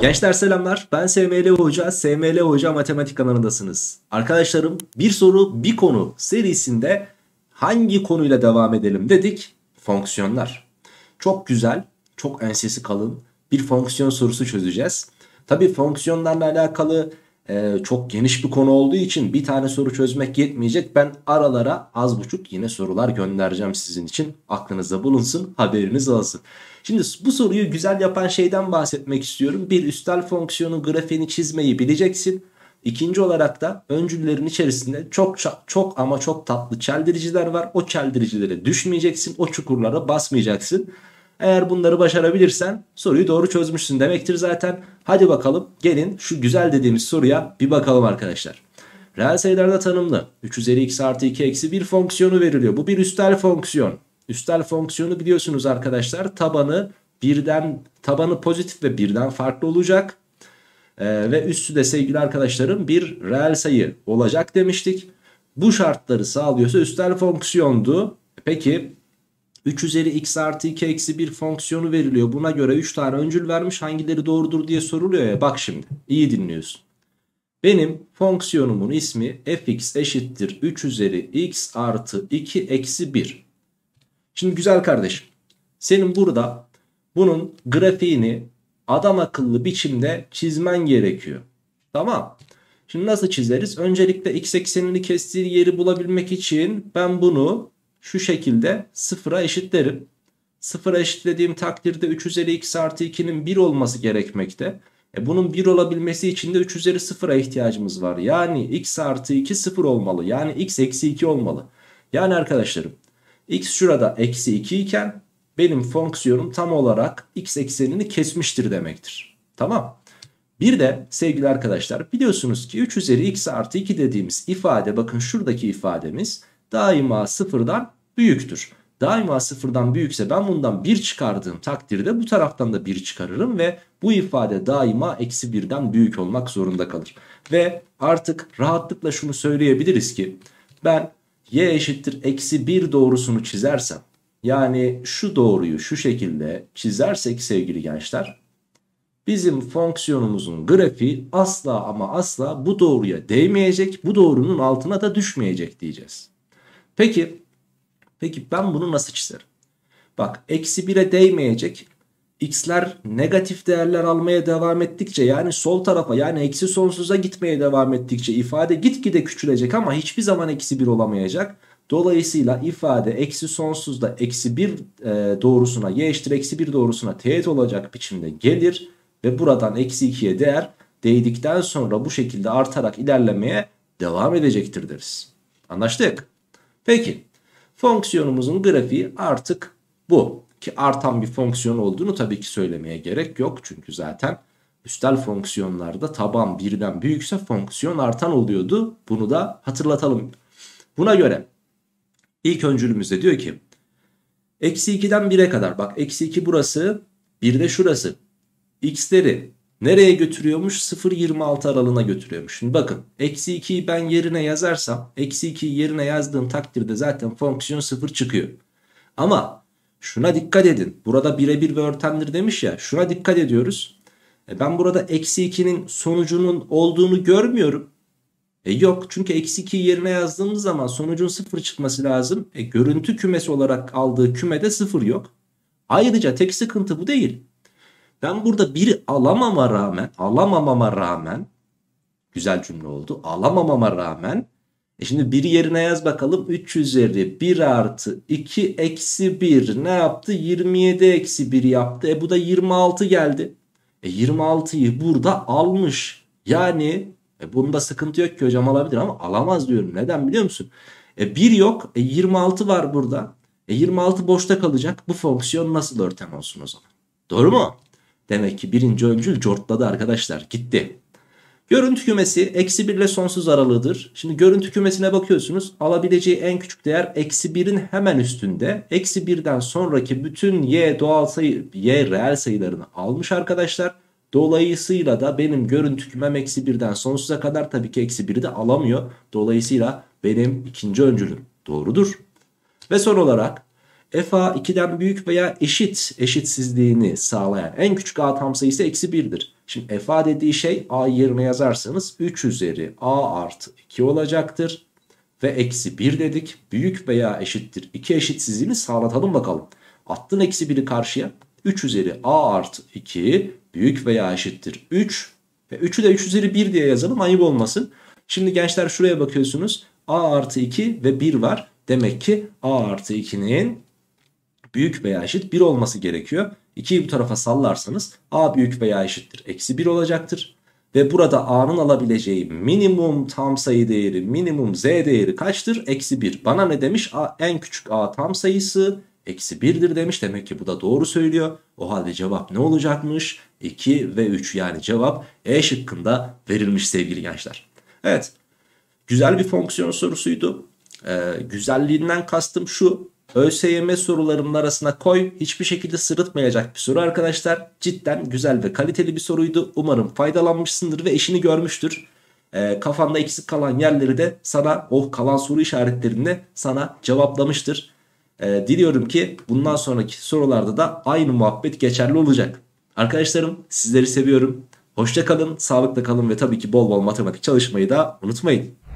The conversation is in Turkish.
Gençler selamlar ben SML Hoca, SML Hoca Matematik kanalındasınız. Arkadaşlarım bir soru bir konu serisinde hangi konuyla devam edelim dedik? Fonksiyonlar. Çok güzel, çok ensesi kalın bir fonksiyon sorusu çözeceğiz. Tabi fonksiyonlarla alakalı ee, çok geniş bir konu olduğu için bir tane soru çözmek yetmeyecek. Ben aralara az buçuk yine sorular göndereceğim sizin için. Aklınızda bulunsun haberiniz olsun. Şimdi bu soruyu güzel yapan şeyden bahsetmek istiyorum. Bir üstel fonksiyonun grafiğini çizmeyi bileceksin. İkinci olarak da öncüllerin içerisinde çok çok ama çok tatlı çeldiriciler var. O çeldiricilere düşmeyeceksin. O çukurlara basmayacaksın. Eğer bunları başarabilirsen soruyu doğru çözmüşsün demektir zaten. Hadi bakalım gelin şu güzel dediğimiz soruya bir bakalım arkadaşlar. Reel sayılarda tanımlı 3 üzeri x artı 2 eksi 1 fonksiyonu veriliyor. Bu bir üstel fonksiyon. Üstel fonksiyonu biliyorsunuz arkadaşlar tabanı birden tabanı pozitif ve birden farklı olacak. Ee, ve üstü de sevgili arkadaşlarım bir reel sayı olacak demiştik. Bu şartları sağlıyorsa üstel fonksiyondu. Peki 3 üzeri x artı 2 eksi 1 fonksiyonu veriliyor. Buna göre 3 tane öncül vermiş hangileri doğrudur diye soruluyor ya. Bak şimdi iyi dinliyorsun. Benim fonksiyonumun ismi fx eşittir 3 üzeri x artı 2 eksi 1. Şimdi güzel kardeşim senin burada bunun grafiğini adam akıllı biçimde çizmen gerekiyor. Tamam. Şimdi nasıl çizeriz? Öncelikle x eksenini kestiği yeri bulabilmek için ben bunu şu şekilde sıfıra eşitlerim. Sıfıra eşitlediğim takdirde 3 üzeri x artı 2'nin 1 olması gerekmekte. E bunun 1 olabilmesi için de 3 üzeri 0'a ihtiyacımız var. Yani x artı 2 sıfır olmalı. Yani x eksi 2 olmalı. Yani arkadaşlarım x şurada eksi 2 iken benim fonksiyonum tam olarak x eksenini kesmiştir demektir. Tamam. Bir de sevgili arkadaşlar biliyorsunuz ki 3 üzeri x artı 2 dediğimiz ifade bakın şuradaki ifademiz daima sıfırdan büyüktür. Daima sıfırdan büyükse ben bundan 1 çıkardığım takdirde bu taraftan da 1 çıkarırım ve bu ifade daima eksi 1'den büyük olmak zorunda kalır. Ve artık rahatlıkla şunu söyleyebiliriz ki ben y eşittir eksi 1 doğrusunu çizersem yani şu doğruyu şu şekilde çizersek sevgili gençler bizim fonksiyonumuzun grafiği asla ama asla bu doğruya değmeyecek bu doğrunun altına da düşmeyecek diyeceğiz. Peki, peki ben bunu nasıl çizerim? Bak eksi 1'e değmeyecek x'ler negatif değerler almaya devam ettikçe yani sol tarafa yani eksi sonsuza gitmeye devam ettikçe ifade gitgide küçülecek ama hiçbir zaman eksi 1 olamayacak. Dolayısıyla ifade eksi sonsuzda eksi 1 e, doğrusuna y eşittir eksi 1 doğrusuna teğet olacak biçimde gelir ve buradan eksi 2'ye değer değdikten sonra bu şekilde artarak ilerlemeye devam edecektir deriz. Anlaştık. Peki fonksiyonumuzun grafiği artık bu. Ki artan bir fonksiyon olduğunu tabii ki söylemeye gerek yok. Çünkü zaten üstel fonksiyonlarda taban birden büyükse fonksiyon artan oluyordu. Bunu da hatırlatalım. Buna göre ilk öncülümüzde diyor ki eksi 2'den 1'e kadar bak eksi 2 burası 1 de şurası x'leri Nereye götürüyormuş? 0.26 aralığına götürüyormuş. Şimdi bakın eksi 2'yi ben yerine yazarsam eksi 2'yi yerine yazdığım takdirde zaten fonksiyon 0 çıkıyor. Ama şuna dikkat edin. Burada birebir ve örtendir demiş ya şuna dikkat ediyoruz. E ben burada eksi 2'nin sonucunun olduğunu görmüyorum. E yok çünkü eksi 2'yi yerine yazdığımız zaman sonucun 0 çıkması lazım. E görüntü kümesi olarak aldığı kümede 0 yok. Ayrıca tek sıkıntı bu değil. Ben burada biri alamama rağmen, alamamama rağmen güzel cümle oldu. Alamamama rağmen e şimdi bir yerine yaz bakalım 3 üzeri 1 artı 2 eksi 1 ne yaptı? 27 eksi 1 yaptı. E bu da 26 geldi. E 26'yı burada almış. Yani e bunda sıkıntı yok ki hocam alabilir ama alamaz diyorum. Neden biliyor musun? E 1 yok. E 26 var burada. E 26 boşta kalacak. Bu fonksiyon nasıl örtem olsun o zaman? Doğru mu? Demek ki birinci öncül cortladı arkadaşlar gitti. Görüntü kümesi eksi 1 ile sonsuz aralığıdır. Şimdi görüntü kümesine bakıyorsunuz. Alabileceği en küçük değer eksi 1'in hemen üstünde. Eksi 1'den sonraki bütün y doğal sayı, y reel sayılarını almış arkadaşlar. Dolayısıyla da benim görüntü kümem eksi 1'den sonsuza kadar tabii ki eksi 1'i de alamıyor. Dolayısıyla benim ikinci öncülüm doğrudur. Ve son olarak fa 2'den büyük veya eşit eşitsizliğini sağlayan en küçük a tam sayısı eksi 1'dir. Şimdi fa dediği şey a yerine yazarsanız 3 üzeri a artı 2 olacaktır. Ve eksi 1 dedik. Büyük veya eşittir. 2 eşitsizliğini sağlatalım bakalım. Attın eksi 1'i karşıya. 3 üzeri a artı 2 büyük veya eşittir 3. Ve 3'ü de 3 üzeri 1 diye yazalım ayıp olmasın. Şimdi gençler şuraya bakıyorsunuz. a artı 2 ve 1 var. Demek ki a artı 2'nin büyük veya eşit 1 olması gerekiyor. 2'yi bu tarafa sallarsanız a büyük veya eşittir. Eksi 1 olacaktır. Ve burada a'nın alabileceği minimum tam sayı değeri minimum z değeri kaçtır? Eksi 1. Bana ne demiş? A, en küçük a tam sayısı eksi 1'dir demiş. Demek ki bu da doğru söylüyor. O halde cevap ne olacakmış? 2 ve 3 yani cevap E şıkkında verilmiş sevgili gençler. Evet güzel bir fonksiyon sorusuydu. Ee, güzelliğinden kastım şu ÖSYM sorularının arasına koy. Hiçbir şekilde sırıtmayacak bir soru arkadaşlar. Cidden güzel ve kaliteli bir soruydu. Umarım faydalanmışsındır ve eşini görmüştür. E, kafanda eksik kalan yerleri de sana o oh, kalan soru işaretlerini sana cevaplamıştır. E, diliyorum ki bundan sonraki sorularda da aynı muhabbet geçerli olacak. Arkadaşlarım sizleri seviyorum. Hoşça kalın, sağlıkla kalın ve tabii ki bol bol matematik çalışmayı da unutmayın.